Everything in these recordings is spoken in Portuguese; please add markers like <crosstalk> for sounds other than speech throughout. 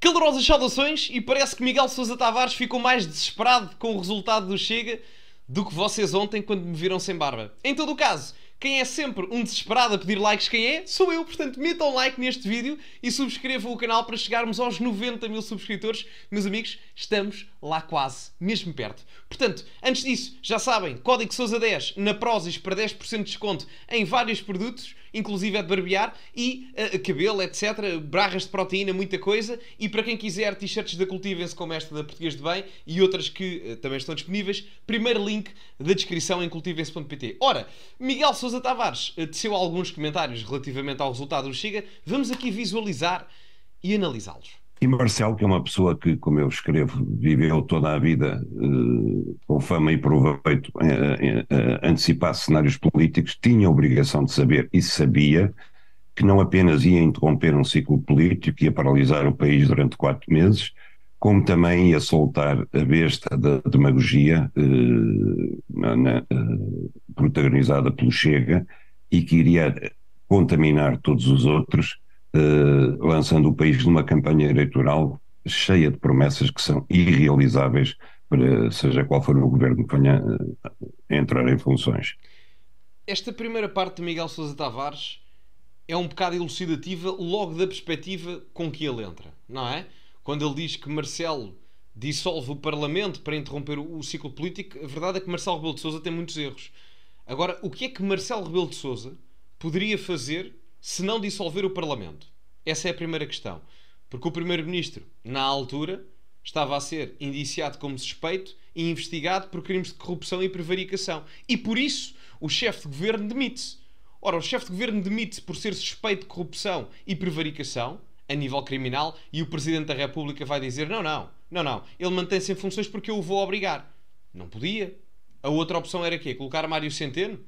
Calorosas saudações e parece que Miguel Sousa Tavares ficou mais desesperado com o resultado do Chega do que vocês ontem quando me viram sem barba. Em todo o caso, quem é sempre um desesperado a pedir likes, quem é? Sou eu, portanto, metam like neste vídeo e subscrevam o canal para chegarmos aos 90 mil subscritores. Meus amigos, estamos lá quase, mesmo perto. Portanto, antes disso, já sabem, código Sousa10 na Prozis para 10% de desconto em vários produtos inclusive é de barbear, e uh, cabelo, etc. Barras de proteína, muita coisa. E para quem quiser, t-shirts da Cultivem-se, como esta da Português de Bem e outras que uh, também estão disponíveis. Primeiro link da descrição em cultivem-se.pt. Ora, Miguel Sousa Tavares uh, teceu alguns comentários relativamente ao resultado do Chega. Vamos aqui visualizar e analisá-los. E Marcelo, que é uma pessoa que, como eu escrevo, viveu toda a vida eh, com fama e proveito eh, eh, eh, antecipar cenários políticos, tinha a obrigação de saber e sabia que não apenas ia interromper um ciclo político, ia paralisar o país durante quatro meses, como também ia soltar a besta da demagogia na, na, protagonizada pelo Chega e que iria contaminar todos os outros eh, lançando o país numa campanha eleitoral cheia de promessas que são irrealizáveis para seja qual for o governo que venha uh, entrar em funções. Esta primeira parte de Miguel Sousa Tavares é um bocado elucidativa logo da perspectiva com que ele entra, não é? Quando ele diz que Marcelo dissolve o Parlamento para interromper o ciclo político, a verdade é que Marcelo Rebelo de Sousa tem muitos erros. Agora, o que é que Marcelo Rebelo de Sousa poderia fazer se não dissolver o Parlamento? Essa é a primeira questão. Porque o Primeiro-Ministro, na altura, estava a ser indiciado como suspeito e investigado por crimes de corrupção e prevaricação. E por isso, o chefe de governo demite-se. Ora, o chefe de governo demite-se por ser suspeito de corrupção e prevaricação, a nível criminal, e o Presidente da República vai dizer: não, não, não, não, ele mantém-se em funções porque eu o vou obrigar. Não podia. A outra opção era quê? Colocar Mário Centeno?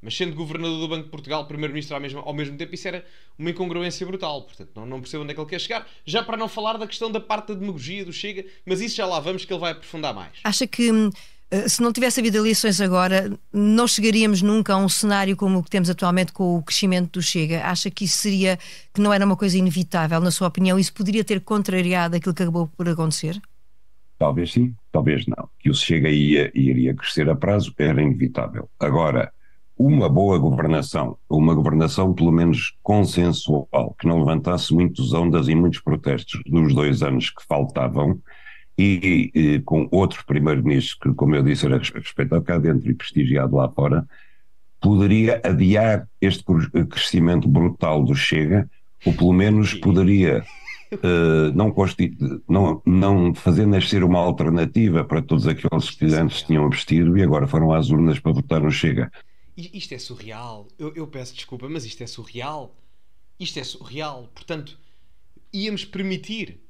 Mas sendo governador do Banco de Portugal, primeiro-ministro ao mesmo, ao mesmo tempo, isso era uma incongruência brutal. Portanto, não, não percebo onde é que ele quer chegar. Já para não falar da questão da parte da demagogia do Chega, mas isso já lá vamos que ele vai aprofundar mais. Acha que hum, eh, se não tivesse havido eleições agora, não chegaríamos nunca a um cenário como o que temos atualmente com o crescimento do Chega? Acha que isso seria, que não era uma coisa inevitável, na sua opinião? Isso poderia ter contrariado aquilo que acabou por acontecer? Talvez sim, talvez não. Que o Chega ia, iria crescer a prazo era inevitável. Agora uma boa governação, uma governação pelo menos consensual, que não levantasse muitas ondas e muitos protestos dos dois anos que faltavam, e, e eh, com outro primeiro-ministro que, como eu disse, era respeitado cá dentro e prestigiado lá fora, poderia adiar este eh, crescimento brutal do Chega, ou pelo menos poderia Uh, <laughs> não, não, não, fazer nascer uma alternativa para todos aqueles que antes tinham abstido e agora foram às urnas para votar no Chega. Isto é surreal. Eu, eu peço desculpa, mas isto é surreal. Isto é surreal. Portanto, íamos permitir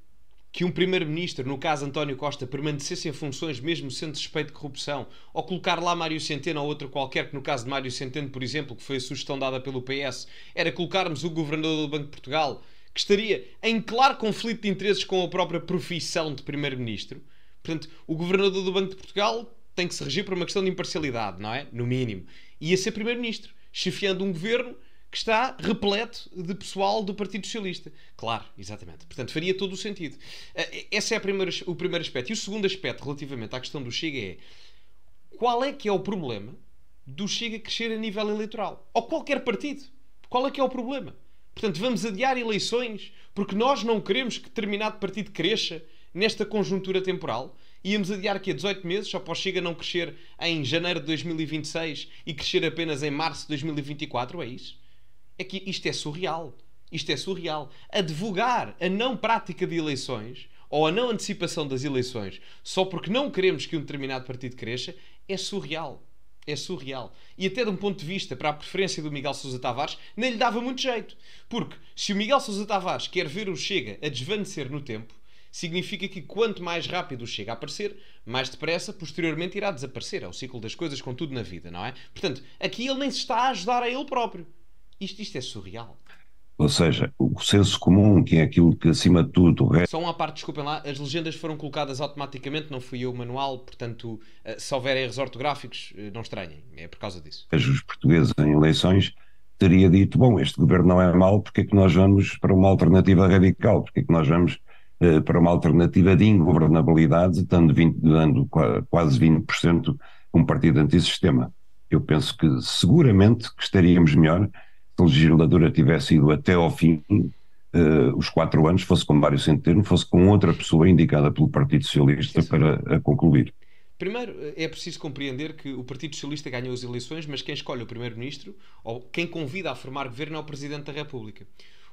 que um primeiro-ministro, no caso António Costa, permanecesse em funções mesmo sendo suspeito de corrupção, ou colocar lá Mário Centeno ou outro qualquer, que no caso de Mário Centeno, por exemplo, que foi a sugestão dada pelo PS, era colocarmos o governador do Banco de Portugal, que estaria em claro conflito de interesses com a própria profissão de primeiro-ministro. Portanto, o governador do Banco de Portugal tem que se regir por uma questão de imparcialidade, não é? No mínimo ia ser primeiro-ministro, chefiando um governo que está repleto de pessoal do Partido Socialista. Claro, exatamente. Portanto, faria todo o sentido. Ah, esse é primeira, o primeiro aspecto. E o segundo aspecto, relativamente à questão do Chega, é qual é que é o problema do Chega crescer a nível eleitoral? Ou qualquer partido? Qual é que é o problema? Portanto, vamos adiar eleições porque nós não queremos que determinado partido cresça nesta conjuntura temporal. Íamos adiar aqui a 18 meses, só para o Chega não crescer em janeiro de 2026 e crescer apenas em março de 2024, é isso? É que isto é surreal. Isto é surreal. Advogar a não prática de eleições ou a não antecipação das eleições só porque não queremos que um determinado partido cresça é surreal. É surreal. E até de um ponto de vista, para a preferência do Miguel Sousa Tavares, nem lhe dava muito jeito. Porque se o Miguel Sousa Tavares quer ver o Chega a desvanecer no tempo, significa que quanto mais rápido chega a aparecer, mais depressa posteriormente irá desaparecer. É o ciclo das coisas, com tudo na vida, não é? Portanto, aqui ele nem se está a ajudar a ele próprio. Isto, isto é surreal. Ou seja, o senso comum, que é aquilo que acima de tudo o Só uma parte, desculpem lá, as legendas foram colocadas automaticamente, não fui eu o manual, portanto, eh, se houver erros ortográficos, eh, não estranhem, é por causa disso. Os portugueses em eleições teria dito: bom, este governo não é mau, porque é que nós vamos para uma alternativa radical? Porque é que nós vamos eh, para uma alternativa de ingovernabilidade, dando, 20, dando quase 20% a um partido antissistema. Eu penso que seguramente que estaríamos melhor se a legislatura tivesse ido até ao fim, uh, os quatro anos, fosse com Mário Centeno, fosse com outra pessoa indicada pelo Partido Socialista para concluir. Primeiro, eh, é preciso compreender que o Partido Socialista ganhou as eleições, mas quem escolhe o Primeiro-Ministro, ou quem convida a formar governo, é o Presidente da República.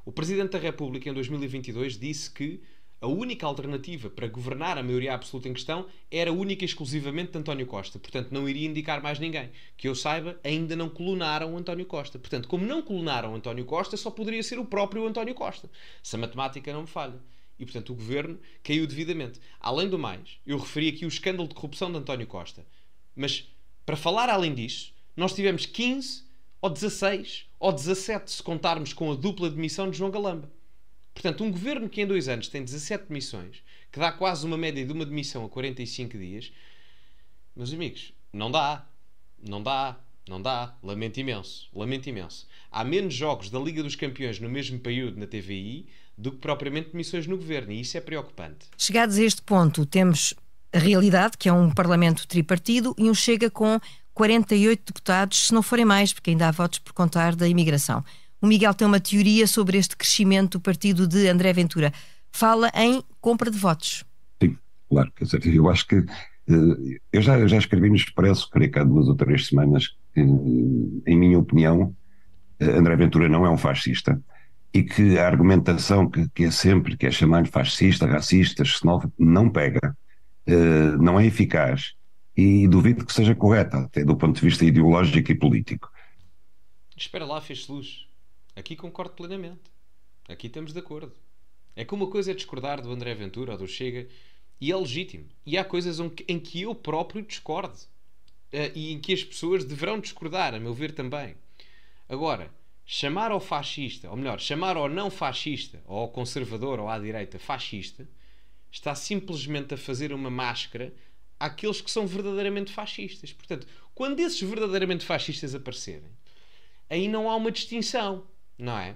O Presidente da República, em 2022, disse que a única alternativa para governar a maioria absoluta em questão era única e exclusivamente de António Costa. Portanto, não iria indicar mais ninguém. Que eu saiba, ainda não colunaram António Costa. Portanto, como não colunaram António Costa, só poderia ser o próprio António Costa. Se a matemática não me falha. E, portanto, o governo caiu devidamente. Além do mais, eu referi aqui o escândalo de corrupção de António Costa. Mas, para falar além disso, nós tivemos 15 ou 16 ou 17 se contarmos com a dupla demissão de João Galamba. Portanto, um governo que em dois anos tem 17 demissões, que dá quase uma média de uma demissão a 45 dias, meus amigos, não dá. Não dá. Não dá. Lamento imenso. Lamento imenso. Há menos jogos da Liga dos Campeões no mesmo período na TVI do que propriamente demissões no governo, e isso é preocupante. Chegados a este ponto, temos a realidade, que é um parlamento tripartido e um chega com 48 deputados, se não forem mais, porque ainda há votos por contar da imigração. O Miguel tem uma teoria sobre este crescimento do partido de André Ventura. Fala em compra de votos. Sim, claro. Quer dizer, eu acho que. Eh, eu já, eu já escrevi no Expresso, creio que há duas ou três semanas, que, eh, em minha opinião, eh, André Ventura não é um fascista e que a argumentação que, que é sempre, que é chamar-lhe fascista, racista, xenófobo, não pega, não é eficaz e duvido que seja correta, até do ponto de vista ideológico e político. Espera lá, fez luz. Aqui concordo plenamente. Aqui estamos de acordo. É que uma coisa é discordar do André Ventura ou do Chega, e é legítimo. E há coisas em que eu próprio discordo. Eh, e em que as pessoas deverão discordar, a meu ver também. Agora, chamar ao fascista, ou melhor, chamar ao não fascista, ou ao conservador ou à direita fascista, está simplesmente a fazer uma máscara àqueles que são verdadeiramente fascistas. Portanto, quando esses verdadeiramente fascistas aparecerem, aí não há uma distinção não é?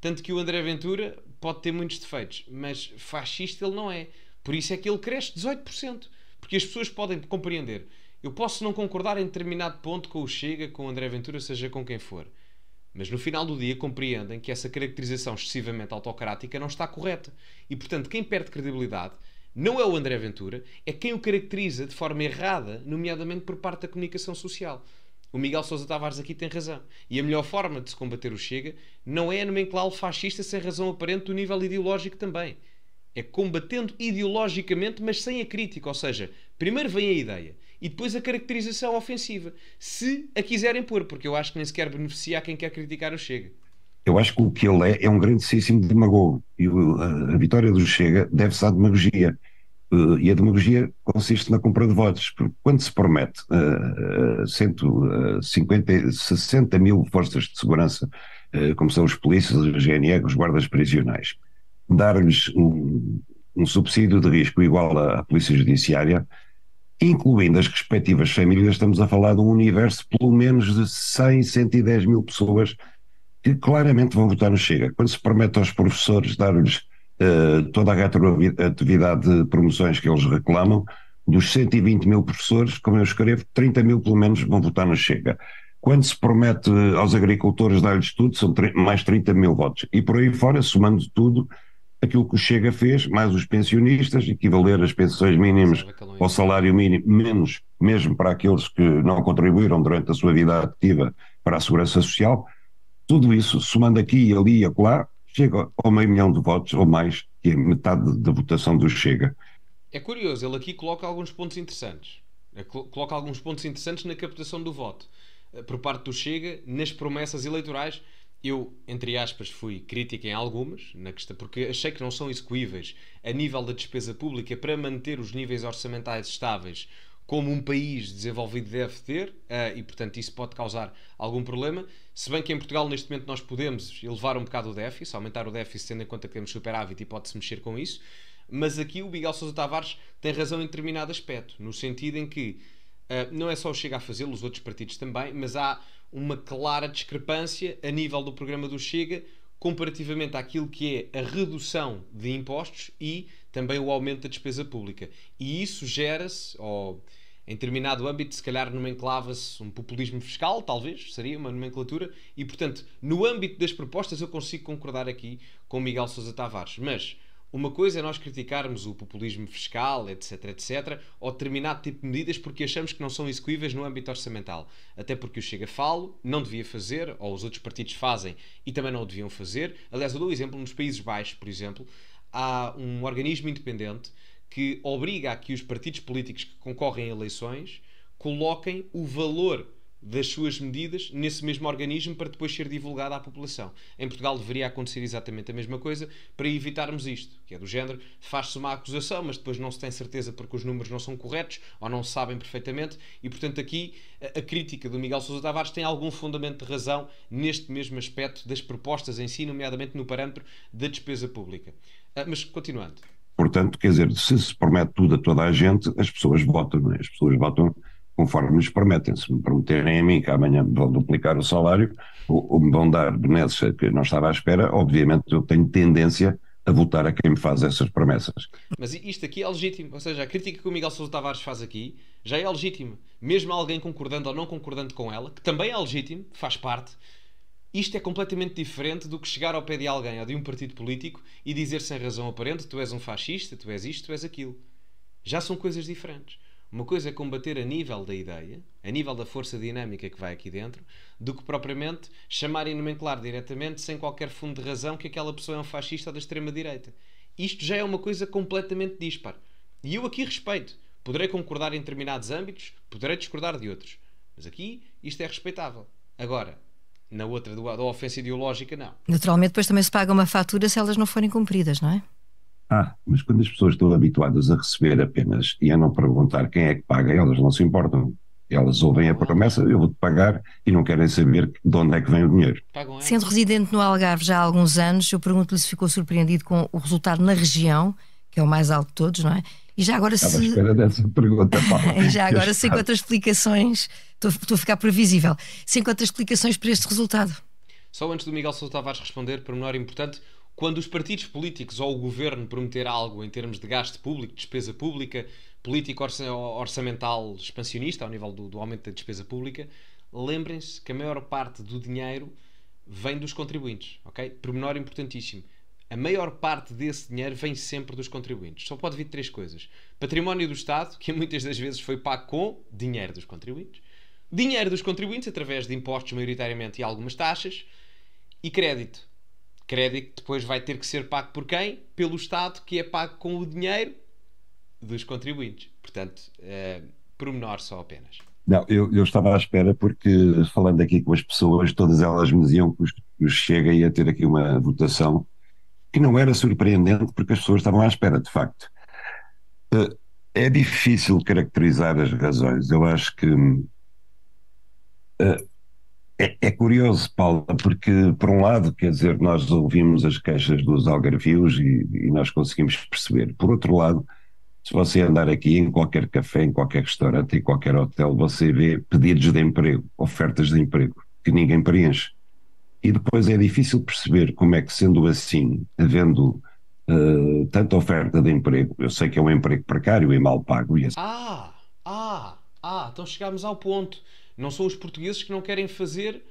Tanto que o André Ventura pode ter muitos defeitos, mas fascista ele não é. Por isso é que ele cresce 18%. Porque as pessoas podem compreender. Eu posso não concordar em determinado ponto com o Chega, com o André Ventura, seja com quem for. Mas no final do dia compreendem que essa caracterização excessivamente autocrática não está correta. E portanto, quem perde credibilidade não é o André Ventura, é quem o caracteriza de forma errada, nomeadamente por parte da comunicação social. O Miguel Sousa Tavares aqui tem razão. E a melhor forma de se combater o Chega não é nomenclá-lo fascista sem razão aparente do nível ideológico também. É combatendo ideologicamente, mas sem a crítica. Ou seja, primeiro vem a ideia e depois a caracterização ofensiva. Se a quiserem pôr, porque eu acho que nem sequer beneficia a quem quer criticar o Chega. Eu acho que o que ele é é um grandíssimo demagogo. E a vitória do Chega deve-se à demagogia. Eh, e a demagogia consiste na compra de votos. Quando se promete uh, 150, 60 mil forças de segurança, uh, como são os polícias, os GNR, os guardas prisionais, dar-lhes um, um, subsídio de risco igual à, à Polícia Judiciária, incluindo as respectivas famílias, estamos a falar de um universo pelo menos de 100, 110 mil pessoas que claramente vão votar no Chega. Quando se promete aos professores dar-lhes eh, toda a retroatividade de promoções que eles reclamam, dos 120 mil professores, como eu escrevo, 30 mil pelo menos vão votar no Chega. Quando se promete aos agricultores dar-lhes tudo, são mais 30 mil votos. E por aí fora, somando tudo, aquilo que o Chega fez, mais os pensionistas, equivaler as pensões mínimas ao salário mínimo, menos mesmo para aqueles que não contribuíram durante a sua vida ativa para a segurança social, tudo isso, somando aqui e ali e acolá, chega ao meio milhão de votos ou mais, que é metade da votação do Chega. É curioso, ele aqui coloca alguns pontos interessantes. É, coloca alguns pontos interessantes na captação do voto eh, por parte do Chega nas promessas eleitorais. Eu, entre aspas, fui crítica em algumas, na questão, porque achei que não são execuíveis a nível da despesa pública para manter os níveis orçamentais estáveis como um país desenvolvido deve ter, uh, e portanto isso pode causar algum problema. Se bem que em Portugal, neste momento, nós podemos elevar um bocado o déficit, aumentar o déficit, tendo em conta que temos superávit e pode-se mexer com isso. Mas aqui o Miguel Sousa Tavares tem razão em determinado aspecto, no sentido em que uh, não é só o Chega a fazê-lo, os outros partidos também, mas há uma clara discrepância a nível do programa do Chega comparativamente àquilo que é a redução de impostos e também o aumento da despesa pública. E isso gera-se, ou em determinado âmbito, se calhar nomenclava-se um populismo fiscal, talvez, seria uma nomenclatura, e portanto, no âmbito das propostas, eu consigo concordar aqui com Miguel Sousa Tavares. Mas uma coisa é nós criticarmos o populismo fiscal, etc, etc, ou determinado tipo de medidas porque achamos que não são execuíveis no âmbito orçamental. Até porque o Chega falo, não devia fazer, ou os outros partidos fazem e também não o deviam fazer. Aliás, eu dou o um exemplo, nos Países Baixos, por exemplo, há um organismo independente que obriga a que os partidos políticos que concorrem a eleições coloquem o valor das suas medidas nesse mesmo organismo para depois ser divulgada à população. Em Portugal deveria acontecer exatamente a mesma coisa para evitarmos isto, que é do género, faz-se uma acusação, mas depois não se tem certeza porque os números não são corretos ou não sabem perfeitamente e, portanto, aqui a, a crítica do Miguel Sousa Tavares tem algum fundamento de razão neste mesmo aspecto das propostas em si, nomeadamente no parâmetro da despesa pública. Ah, mas, continuando. Portanto, quer dizer, se se promete tudo a toda a gente, as pessoas votam, não é? As pessoas votam conforme nos prometem. Se me prometerem a mim que amanhã me vão duplicar o salário ou, ou me vão dar benesses que não estava à espera, obviamente eu tenho tendência a votar a quem me faz essas promessas. Mas isto aqui é legítimo, ou seja, a crítica que o Miguel Sousa Tavares faz aqui já é legítimo. Mesmo alguém concordando ou não concordando com ela, que também é legítimo, faz parte, isto é completamente diferente do que chegar ao pé de alguém ou de um partido político e dizer sem razão aparente tu és um fascista, tu és isto, tu és aquilo. Já são coisas diferentes. Uma coisa é combater a nível da ideia, a nível da força dinâmica que vai aqui dentro, do que propriamente chamar e nomenclar diretamente sem qualquer fundo de razão que aquela pessoa é um fascista da extrema-direita. Isto já é uma coisa completamente dispar. E eu aqui respeito. Poderei concordar em determinados âmbitos, poderei discordar de outros. Mas aqui isto é respeitável. Agora, na outra, da ofensa ideológica, não. Naturalmente, depois também se paga uma fatura se elas não forem cumpridas, não é? Ah, mas quando as pessoas estão habituadas a receber apenas e a não perguntar quem é que paga, elas não se importam. Elas ouvem a promessa, eu vou-te pagar e não querem saber de onde é que vem o dinheiro. É? Sendo residente no Algarve já há alguns anos, eu pergunto-lhe se ficou surpreendido com o resultado na região, que é o mais alto de todos, não é? E já agora Estava se. À espera dessa pergunta, Paula. <laughs> já agora sem quantas explicações, estou, estou a ficar previsível, Sem quantas explicações para este resultado. Só antes do Miguel Sousa Tavares responder, pormenor importante, quando os partidos políticos ou o governo prometer algo em termos de gasto público, despesa pública, política orçamental expansionista, ao nível do, do aumento da despesa pública, lembrem-se que a maior parte do dinheiro vem dos contribuintes, ok? Pormenor importantíssimo. A maior parte desse dinheiro vem sempre dos contribuintes. Só pode vir três coisas: património do Estado, que <laughs> muitas das vezes foi pago com dinheiro dos contribuintes, dinheiro dos contribuintes através de impostos, maioritariamente, e algumas taxas, e crédito crédito que depois vai ter que ser pago por quem? Pelo Estado, que é pago com o dinheiro dos contribuintes. Portanto, uh, pormenor só apenas. Não, eu, eu, estava à espera porque, falando aqui com as pessoas, todas elas me diziam que os Chega a ter aqui uma votação que não era surpreendente porque as pessoas estavam à espera, de facto. Uh, é difícil caracterizar as razões. Eu acho que uh, é, é, curioso, Paula, porque, por um lado, quer dizer, nós ouvimos as queixas dos algarvios e, e, nós conseguimos perceber. Por outro lado, se você andar aqui em qualquer café, em qualquer restaurante, em qualquer hotel, você vê pedidos de emprego, ofertas de emprego, que ninguém preenche. E depois é difícil perceber como é que, sendo assim, havendo uh, tanta oferta de emprego, eu sei que é um emprego precário e mal pago. E assim... Ah, ah, ah, então chegámos ao ponto não são os portugueses que não querem fazer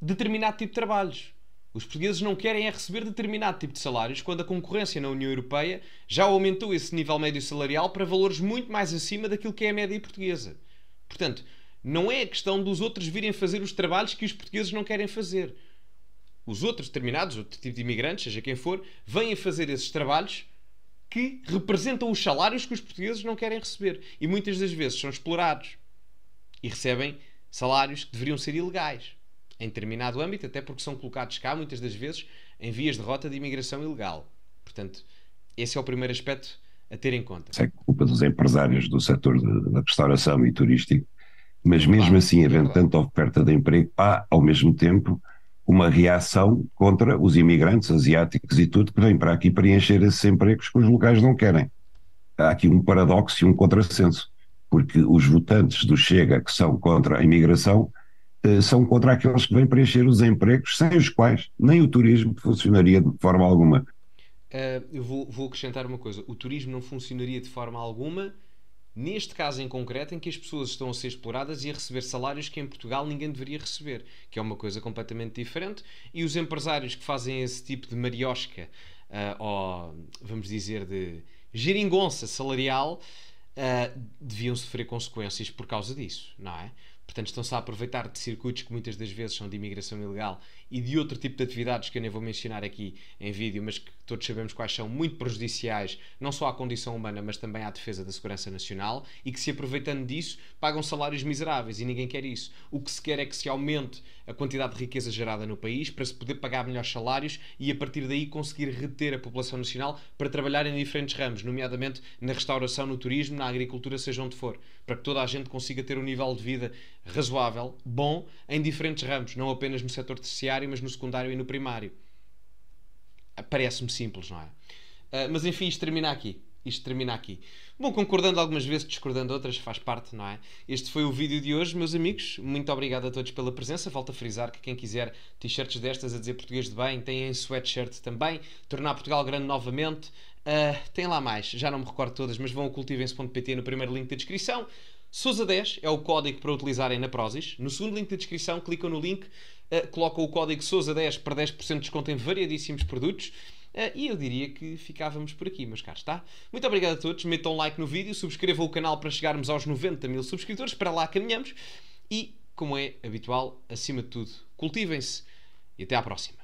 determinado tipo de trabalhos. Os portugueses não querem é receber determinado tipo de salários quando a concorrência na União Europeia já aumentou esse nível médio salarial para valores muito mais acima daquilo que é a média portuguesa. Portanto, não é a questão dos outros virem fazer os trabalhos que os portugueses não querem fazer. Os outros, determinados, outro tipo de imigrantes, seja quem for, vêm fazer esses trabalhos que representam os salários que os portugueses não querem receber. E muitas das vezes são explorados e recebem salários que deveriam ser ilegais, em determinado âmbito, até porque são colocados cá, muitas das vezes, em vias de rota de imigração ilegal. Portanto, esse é o primeiro aspecto a ter em conta. Isso é culpa dos empresários do setor da restauração e turístico, mas mesmo ah, assim, é havendo claro. tanta oferta de emprego, há, ao mesmo tempo, uma reação contra os imigrantes asiáticos e tudo que vêm para aqui preencher esses empregos que os locais não querem. Há aqui um paradoxo e um contrassenso porque os votantes do Chega que são contra a imigração eh, são contra aqueles que vêm preencher os empregos sem os quais nem o turismo funcionaria de forma alguma. Uh, eu vou, vou, acrescentar uma coisa: o turismo não funcionaria de forma alguma neste caso em concreto em que as pessoas estão a ser exploradas e a receber salários que em Portugal ninguém deveria receber, que é uma coisa completamente diferente, e os empresários que fazem esse tipo de mariosca, uh, ou vamos dizer de geringonça salarial, uh, deviam sofrer consequências por causa disso, não é? Portanto, estão-se a aproveitar de circuitos que muitas das vezes são de imigração ilegal e de outro tipo de atividades que eu nem vou mencionar aqui em vídeo, mas que todos sabemos quais são muito prejudiciais, não só à condição humana, mas também à defesa da segurança nacional, e que se aproveitando disso pagam salários miseráveis e ninguém quer isso. O que se quer é que se aumente a quantidade de riqueza gerada no país para se poder pagar melhores salários e a partir daí conseguir reter a população nacional para trabalhar em diferentes ramos, nomeadamente na restauração, no turismo, na agricultura, seja onde for, para que toda a gente consiga ter um nível de vida razoável, bom, em diferentes ramos, não apenas no setor terciário terciário, mas no secundário e no primário. Ah, parece-me simples, não é? Uh, mas enfim, isto termina aqui. Isto termina aqui. Bom, concordando algumas vezes, discordando outras, faz parte, não é? Este foi o vídeo de hoje, meus amigos. Muito obrigado a todos pela presença. Volto a frisar que quem quiser t-shirts destas a dizer português de bem, tem em sweatshirt também. Tornar Portugal grande novamente. Uh, tem lá mais, já não me recordo todas, mas vão a cultivem no primeiro link da descrição. Souza 10 é o código para utilizarem na Prozis. No segundo link da descrição, clicam no link eh, coloca o código SOUSA10 para 10% de desconto em variadíssimos produtos. Uh, e eu diria que ficávamos por aqui, mas cá está. Muito obrigado a todos, metam um like no vídeo, subscrevam o canal para chegarmos aos 90 mil subscritores, para lá caminhamos. E, como é habitual, acima de tudo, cultivem-se e até à próxima.